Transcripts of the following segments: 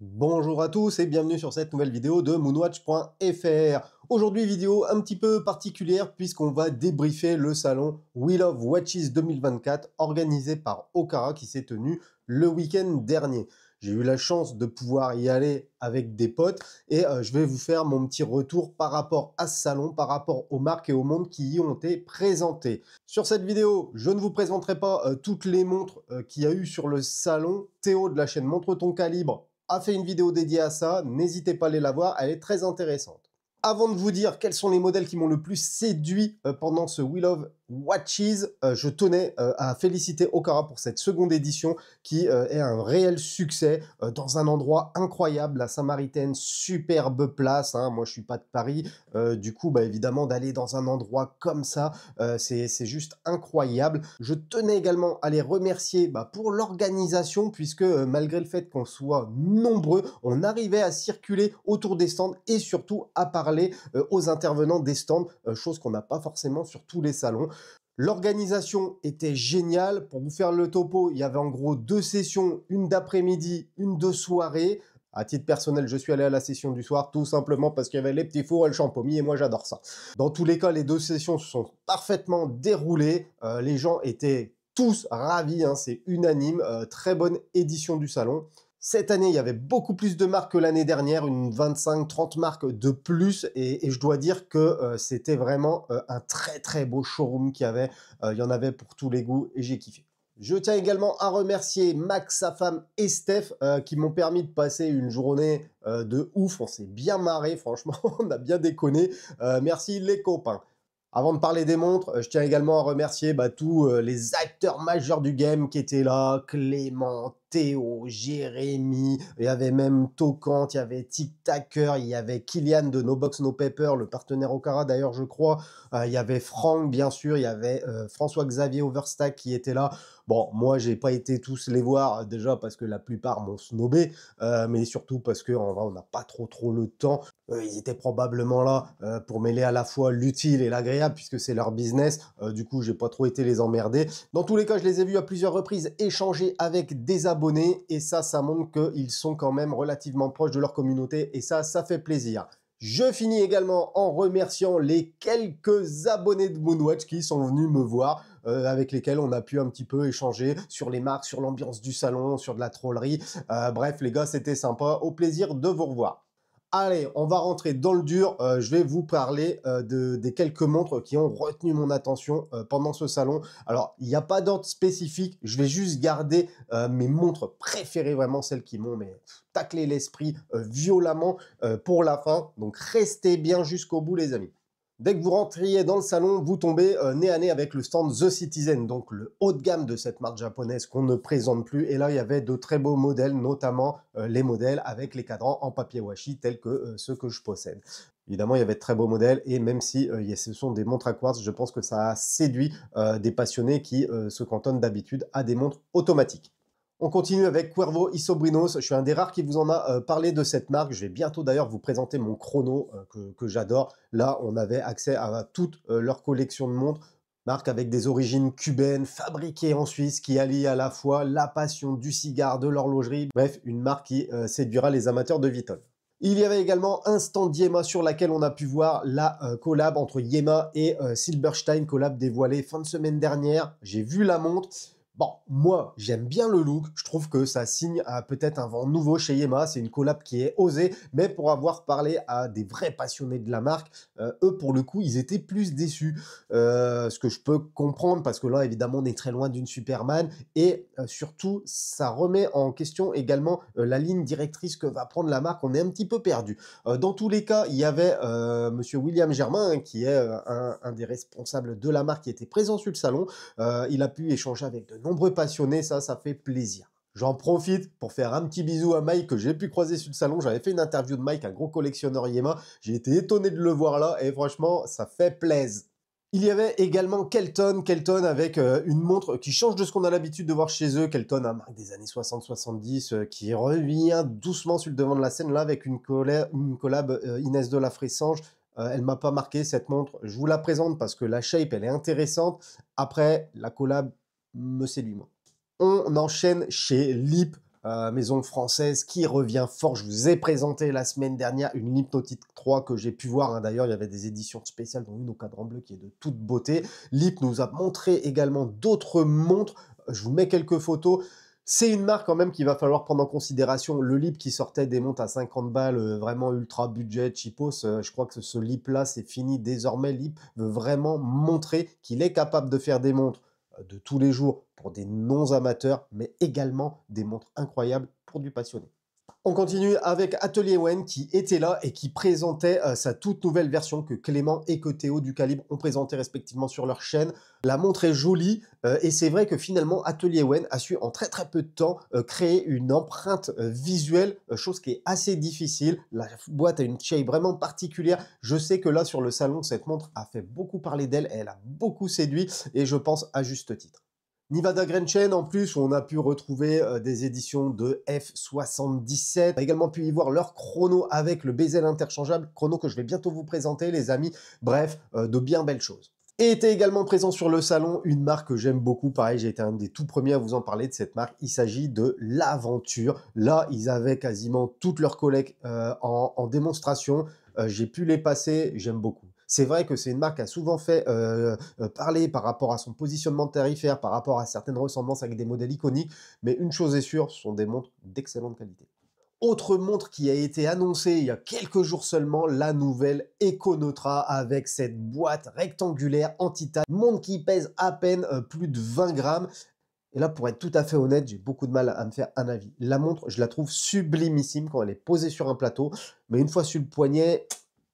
Bonjour à tous et bienvenue sur cette nouvelle vidéo de moonwatch.fr. Aujourd'hui vidéo un petit peu particulière puisqu'on va débriefer le salon Wheel of Watches 2024 organisé par Okara qui s'est tenu le week-end dernier. J'ai eu la chance de pouvoir y aller avec des potes et euh, je vais vous faire mon petit retour par rapport à ce salon, par rapport aux marques et aux montres qui y ont été présentées. Sur cette vidéo, je ne vous présenterai pas euh, toutes les montres euh, qu'il y a eu sur le salon. Théo de la chaîne Montre ton calibre a fait une vidéo dédiée à ça, n'hésitez pas à aller la voir, elle est très intéressante. Avant de vous dire quels sont les modèles qui m'ont le plus séduit euh, pendant ce Wheel of Watches. Euh, je tenais euh, à féliciter Okara pour cette seconde édition qui euh, est un réel succès dans un endroit incroyable, la Samaritaine, superbe place. Hein. Moi, je suis pas de Paris, du coup, bah, évidemment, d'aller dans un endroit comme ça, c'est juste incroyable. Je tenais également à les remercier bah, pour l'organisation, puisque malgré le fait qu'on soit nombreux, on arrivait à circuler autour des stands et surtout à parler aux intervenants des stands, chose qu'on n'a pas forcément sur tous les salons. L'organisation était géniale. Pour vous faire le topo, il y avait en gros deux sessions, une d'après-midi, une de soirée. À titre personnel, je suis allé à la session du soir tout simplement parce qu'il y avait les petits fours et le champomis et moi j'adore ça. Dans tous les cas, les deux sessions se sont parfaitement déroulées. Euh, les gens étaient tous ravis, hein, c'est unanime. Euh, très bonne édition du salon. Cette année, il y avait beaucoup plus de marques que l'année dernière, une 25-30 marques de plus, et, je dois dire que euh, c'était vraiment euh, un très très beau showroom qu'il y avait. Euh, il y en avait pour tous les goûts, et j'ai kiffé. Je tiens également à remercier Max, sa femme et Steph qui m'ont permis de passer une journée de ouf. On s'est bien marré, franchement, on a bien déconné. merci les copains. Avant de parler des montres, je tiens également à remercier bah, tous les acteurs majeurs du game qui étaient là, Clément, Théo, Jérémy, il y avait même Tocant, il y avait Tic Tacker, il y avait Kylian de No Box No Paper, le partenaire Okara d'ailleurs je crois, euh, il y avait Franck bien sûr, il y avait euh, François-Xavier Overstack qui était là. Bon, moi j'ai pas été tous les voir euh, déjà parce que la plupart m'ont snobé, mais surtout parce que on n'a pas trop trop le temps. ils étaient probablement là pour mêler à la fois l'utile et l'agréable puisque c'est leur business. du coup j'ai pas trop été les emmerder. Dans tous les cas je les ai vus à plusieurs reprises échanger avec des abonnés et ça, ça montre qu'ils sont quand même relativement proches de leur communauté et ça, ça fait plaisir. Je finis également en remerciant les quelques abonnés de Moonwatch qui sont venus me voir, euh, avec lesquels on a pu un petit peu échanger sur les marques, sur l'ambiance du salon, sur de la trollerie. Euh, bref, les gars, c'était sympa. Au plaisir de vous revoir. Allez, on va rentrer dans le dur. Euh, je vais vous parler euh, de, des quelques montres qui ont retenu mon attention euh, pendant ce salon. Alors, il n'y a pas d'ordre spécifique. Je vais juste garder mes montres préférées, vraiment celles qui m'ont taclé l'esprit violemment pour la fin. Donc, restez bien jusqu'au bout, les amis. Dès que vous rentriez dans le salon, vous tombez euh, nez à nez avec le stand The Citizen, donc le haut de gamme de cette marque japonaise qu'on ne présente plus. Et là, il y avait de très beaux modèles, notamment euh, les modèles avec les cadrans en papier washi tels que euh, ceux que je possède. Évidemment, il y avait de très beaux modèles et même si ce sont des montres à quartz, je pense que ça a séduit des passionnés qui se cantonnent d'habitude à des montres automatiques. On continue avec Cuervo Isobrinos. Je suis un des rares qui vous en a euh, parlé de cette marque. Je vais bientôt d'ailleurs vous présenter mon chrono euh, que, j'adore. Là, on avait accès à toute euh, leur collection de montres marque avec des origines cubaines, fabriquées en Suisse, qui allie à la fois la passion du cigare, de l'horlogerie, bref, une marque qui séduira les amateurs de Vitol. Il y avait également un stand Yema sur laquelle on a pu voir la collab entre Yema et Silberstein, collab dévoilée fin de semaine dernière. J'ai vu la montre, Bon, moi, j'aime bien le look. Je trouve que ça signe peut-être un vent nouveau chez Yema. C'est une collab qui est osée. Mais pour avoir parlé à des vrais passionnés de la marque, euh, eux, pour le coup, ils étaient plus déçus. Euh, ce que je peux comprendre parce que là, évidemment, on est très loin d'une Superman. Et euh, surtout, ça remet en question également la ligne directrice que va prendre la marque. On est un petit peu perdu. dans tous les cas, il y avait monsieur William Germain, hein, qui est un, un, des responsables de la marque, qui était présent sur le salon. il a pu échanger avec de nombreux nombreux passionnés, ça, ça fait plaisir. J'en profite pour faire un petit bisou à Mike que j'ai pu croiser sur le salon. J'avais fait une interview de Mike, un gros collectionneur Yema. J'ai été étonné de le voir là et franchement, ça fait plaisir. Il y avait également Kelton, Kelton avec euh, une montre qui change de ce qu'on a l'habitude de voir chez eux. Kelton, un marque des années 60-70 euh, qui revient doucement sur le devant de la scène là avec une, collab, une collab euh, Inès de la Fressange. elle m'a pas marqué cette montre. Je vous la présente parce que la shape elle est intéressante. Après, la collab me séduit moi On enchaîne chez Lip, euh, maison française qui revient fort. Je vous ai présenté la semaine dernière une Lipnotique 3 que j'ai pu voir. Hein. D'ailleurs, il y avait des éditions spéciales, dont une au cadran bleu qui est de toute beauté. Lip nous a montré également d'autres montres. Je vous mets quelques photos. C'est une marque quand même qu'il va falloir prendre en considération. Le Lip qui sortait des montres à 50 balles, euh, vraiment ultra budget, cheapos, euh, je crois que ce Lip là, c'est fini. Désormais, Lip veut vraiment montrer qu'il est capable de faire des montres euh, de tous les jours pour des non-amateurs, mais également des montres incroyables pour du passionné. On continue avec Atelier WEN qui était là et qui présentait euh, sa toute nouvelle version que Clément et que Théo du Calibre ont présenté respectivement sur leur chaîne. La montre est jolie euh, et c'est vrai que finalement Atelier WEN a su en très très peu de temps euh, créer une empreinte visuelle, chose qui est assez difficile. La boîte a une shape vraiment particulière. Je sais que là sur le salon cette montre a fait beaucoup parler d'elle, elle a beaucoup séduit et je pense à juste titre. Nivada Chain en plus, où on a pu retrouver euh, des éditions de F77. On a également pu y voir leur chrono avec le bezel interchangeable, chrono que je vais bientôt vous présenter, les amis. Bref, euh, de bien belles choses. Et était également présent sur le salon une marque que j'aime beaucoup. Pareil, j'ai été un des tout premiers à vous en parler de cette marque. Il s'agit de l'Aventure. Là, ils avaient quasiment toutes leurs collègues euh, en, démonstration. j'ai pu les passer, j'aime beaucoup. C'est vrai que c'est une marque qui a souvent fait euh, euh, parler par rapport à son positionnement tarifaire, par rapport à certaines ressemblances avec des modèles iconiques, mais une chose est sûre, ce sont des montres d'excellente qualité. Autre montre qui a été annoncée il y a quelques jours seulement, la nouvelle Econotra avec cette boîte rectangulaire en titane, montre qui pèse à peine euh, plus de 20 grammes. Et là, pour être tout à fait honnête, j'ai beaucoup de mal à me faire un avis. La montre, je la trouve sublimissime quand elle est posée sur un plateau, mais une fois sur le poignet,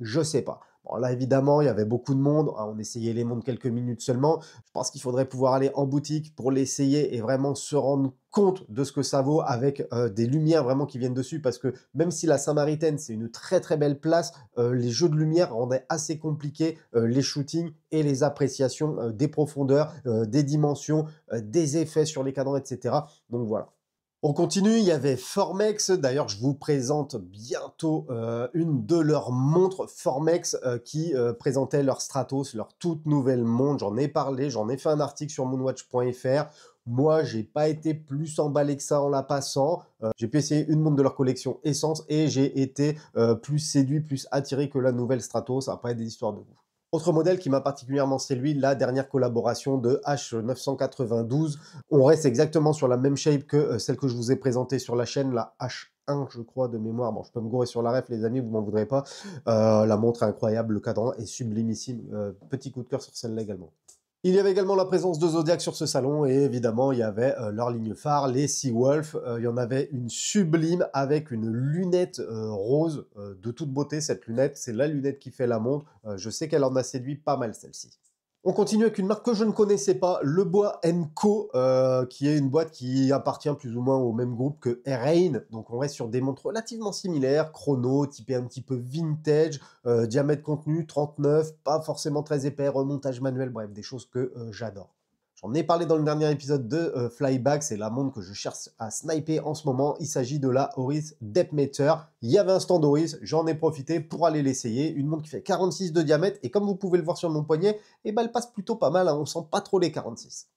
je sais pas là, évidemment, il y avait beaucoup de monde. Hein, on essayait les montres quelques minutes seulement. Je pense qu'il faudrait pouvoir aller en boutique pour l'essayer et vraiment se rendre compte de ce que ça vaut avec euh, des lumières vraiment qui viennent dessus parce que même si la Samaritaine c'est une très très belle place, euh, les jeux de lumière rendaient assez compliqués euh, les shootings et les appréciations des profondeurs, des dimensions, des effets sur les cadrans, etc. Donc voilà. On continue, il y avait Formex, d'ailleurs je vous présente bientôt euh, une de leurs montres Formex euh, qui euh, présentait leur Stratos, leur toute nouvelle montre, j'en ai parlé, j'en ai fait un article sur moonwatch.fr, moi j'ai pas été plus emballé que ça en la passant, j'ai pu essayer une montre de leur collection Essence et j'ai été plus séduit, plus attiré que la nouvelle Stratos, après des histoires de goût. Autre modèle qui m'a particulièrement séduit, la dernière collaboration de H992. On reste exactement sur la même shape que euh, celle que je vous ai présentée sur la chaîne, la H 1 je crois, de mémoire. Bon, je peux me gourer sur la ref, les amis, vous m'en voudrez pas. Euh, la montre est incroyable, le cadran est sublimissime. Euh, petit coup de cœur sur celle-là également. Il y avait également la présence de Zodiac sur ce salon et évidemment il y avait euh, leur ligne phare, les Sea Wolf. Euh, il y en avait une sublime avec une lunette euh, rose de toute beauté. Cette lunette, c'est la lunette qui fait la montre. je sais qu'elle en a séduit pas mal celle-ci. On continue avec une marque que je ne connaissais pas, Le Bois Co, euh, qui est une boîte qui appartient plus ou moins au même groupe que Rain. Donc on reste sur des montres relativement similaires, chrono, typé un petit peu vintage, euh, diamètre contenu 39, pas forcément très épais, remontage manuel, bref, des choses que euh, j'adore. J'en ai parlé dans le dernier épisode de euh, Flyback, c'est la montre que je cherche à sniper en ce moment. Il s'agit de la Horiz Depmeter. Il y avait un stand Oris, j'en ai profité pour aller l'essayer. Une montre qui fait 46 de diamètre et comme vous pouvez le voir sur mon poignet, eh ben, elle passe plutôt pas mal, hein. on sent pas trop les 46.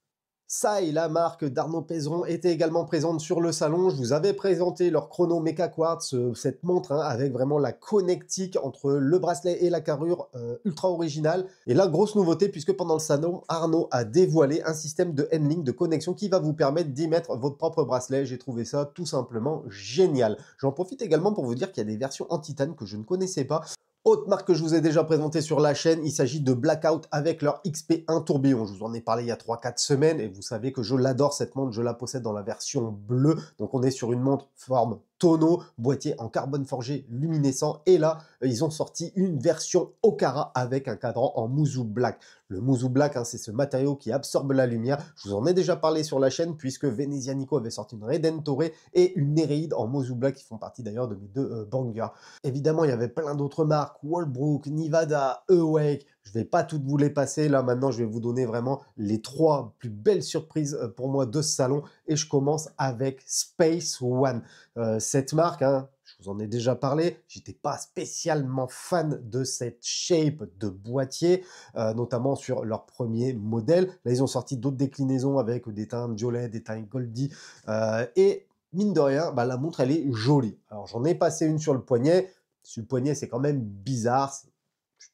Ça et la marque d'Arnaud Pézeron était également présente sur le salon. Je vous avais présenté leur chrono Mecha Quartz, euh, cette montre hein, avec vraiment la connectique entre le bracelet et la carrure euh, ultra originale. Et la grosse nouveauté puisque pendant le salon, Arnaud a dévoilé un système de M-Link de connexion qui va vous permettre d'y mettre votre propre bracelet. J'ai trouvé ça tout simplement génial. J'en profite également pour vous dire qu'il y a des versions en titane que je ne connaissais pas. Autre marque que je vous ai déjà présentée sur la chaîne, il s'agit de Blackout avec leur XP1 Tourbillon. Je vous en ai parlé il y a 3-4 semaines et vous savez que je l'adore cette montre, je la possède dans la version bleue. Donc on est sur une montre forme tonneau, boîtier en carbone forgé luminescent. Et là, euh, ils ont sorti une version Okara avec un cadran en mousou black. Le mousou black, hein, c'est ce matériau qui absorbe la lumière. Je vous en ai déjà parlé sur la chaîne puisque Venezianico avait sorti une Redentore et une Nereid en mousou black qui font partie d'ailleurs de mes deux euh, Évidemment, il y avait plein d'autres marques, Wallbrook, Nevada, Awake, je ne vais pas toutes vous les passer. Là, maintenant, je vais vous donner vraiment les trois plus belles surprises euh, pour moi de ce salon. Et je commence avec Space One. Euh, cette marque, hein, je vous en ai déjà parlé, j'étais pas spécialement fan de cette shape de boîtier, euh, notamment sur leur premier modèle. Là, ils ont sorti d'autres déclinaisons avec des teintes violettes, des teintes goldie. et mine de rien, bah, la montre, elle est jolie. Alors, j'en ai passé une sur le poignet. Sur le poignet, c'est quand même bizarre,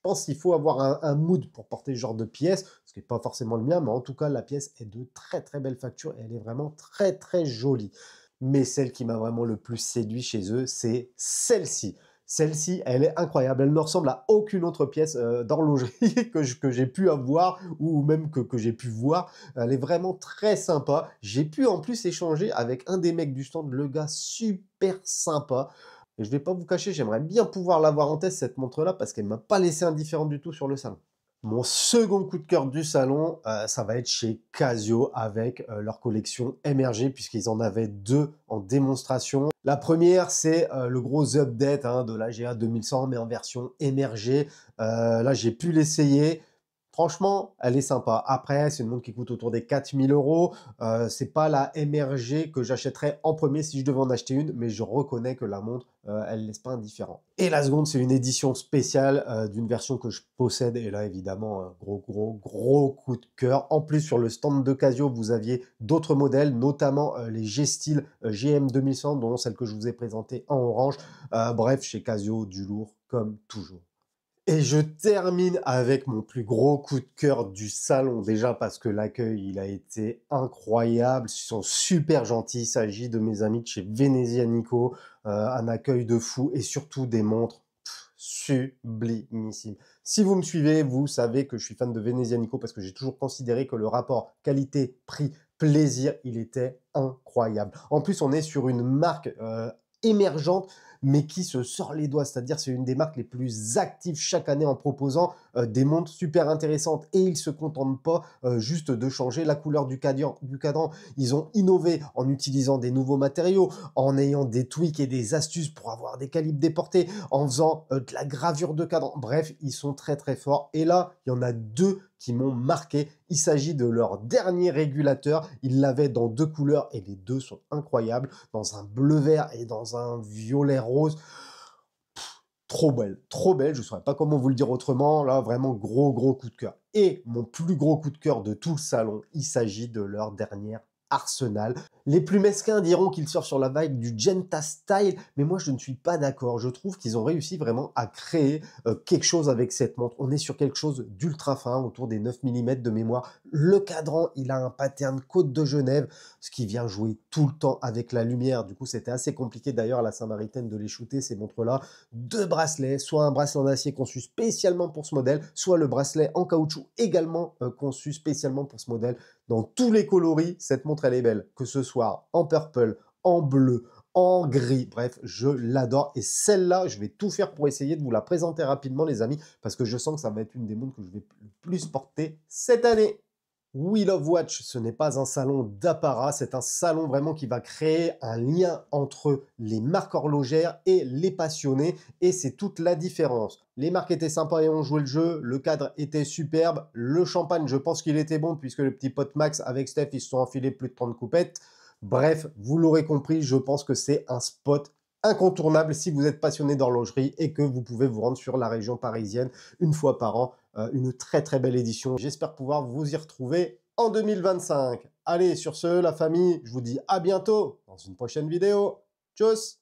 pense qu'il faut avoir un, mood pour porter ce genre de pièce, ce qui n'est pas forcément le mien, mais en tout cas, la pièce est de très très belle facture et elle est vraiment très très jolie. Mais celle qui m'a vraiment le plus séduit chez eux, c'est celle-ci. Celle-ci, elle est incroyable. Elle ne ressemble à aucune autre pièce euh, d'horlogerie que, j'ai pu avoir ou même que, que j'ai pu voir. Elle est vraiment très sympa. J'ai pu en plus échanger avec un des mecs du stand, le gars super sympa. Et je ne vais pas vous cacher, j'aimerais bien pouvoir l'avoir en test cette montre-là parce qu'elle ne m'a pas laissé indifférent du tout sur le salon. Mon second coup de cœur du salon, euh, ça va être chez Casio avec euh, leur collection MRG puisqu'ils en avaient deux en démonstration. La première, c'est euh, le gros update hein, de la GA 2100 mais en version MRG. là, j'ai pu l'essayer. Franchement, elle est sympa. Après, c'est une montre qui coûte autour des 4000 euros. Euh, c'est pas la MRG que j'achèterais en premier si je devais en acheter une, mais je reconnais que la montre, euh, elle laisse pas indifférent. Et la seconde, c'est une édition spéciale euh, d'une version que je possède. Et là, évidemment, un gros, gros, gros coup de cœur. En plus, sur le stand de Casio, vous aviez d'autres modèles, notamment les G-Style GM 2100, dont celle que je vous ai présentée en orange. bref, chez Casio, du lourd comme toujours. Et je termine avec mon plus gros coup de cœur du salon, déjà parce que l'accueil, il a été incroyable, ils sont super gentils, il s'agit de mes amis de chez Venezianico, euh, un accueil de fou et surtout des montres sublimissimes. Si vous me suivez, vous savez que je suis fan de Venezianico parce que j'ai toujours considéré que le rapport qualité-prix plaisir, il était incroyable. En plus, on est sur une marque euh, émergente, mais qui se sort les doigts, c'est-à-dire c'est une des marques les plus actives chaque année en proposant euh, des montres super intéressantes et ils se contentent pas euh, juste de changer la couleur du cadran, Ils ont innové en utilisant des nouveaux matériaux, en ayant des tweaks et des astuces pour avoir des calibres déportés, en faisant euh, de la gravure de cadran. Bref, ils sont très très forts. Et là, il y en a deux qui m'ont marqué. Il s'agit de leur dernier régulateur. Ils l'avaient dans deux couleurs et les deux sont incroyables, dans un bleu vert et dans un violet rose trop belle, trop belle, je ne saurais pas comment vous le dire autrement, là vraiment gros gros coup de cœur. Et mon plus gros coup de cœur de tout le salon, il s'agit de leur dernière Arsenal. Les plus mesquins diront qu'ils sortent sur la vague du Genta style, mais moi je ne suis pas d'accord. Je trouve qu'ils ont réussi vraiment à créer euh, quelque chose avec cette montre. On est sur quelque chose d'ultra fin, autour des 9 mm de mémoire. Le cadran, il a un pattern côte de Genève, ce qui vient jouer tout le temps avec la lumière. Du coup, c'était assez compliqué d'ailleurs à la Samaritaine de les shooter, ces montres-là. Deux bracelets, soit un bracelet en acier conçu spécialement pour ce modèle, soit le bracelet en caoutchouc également euh, conçu spécialement pour ce modèle dans tous les coloris, cette montre, elle est belle. Que ce soit en purple, en bleu, en gris. Bref, je l'adore. Et celle-là, je vais tout faire pour essayer de vous la présenter rapidement, les amis, parce que je sens que ça va être une des montres que je vais le plus porter cette année. We of Watch, ce n'est pas un salon d'apparat, c'est un salon vraiment qui va créer un lien entre les marques horlogères et les passionnés, et c'est toute la différence. Les marques étaient sympas et ont joué le jeu, le cadre était superbe, le champagne, je pense qu'il était bon, puisque le petit pote Max avec Steph, ils se sont enfilés plus de 30 coupettes. Bref, vous l'aurez compris, je pense que c'est un spot incontournable si vous êtes passionné d'horlogerie et que vous pouvez vous rendre sur la région parisienne une fois par an euh, une très très belle édition. J'espère pouvoir vous y retrouver en 2025. Allez, sur ce, la famille, je vous dis à bientôt dans une prochaine vidéo. Tchuss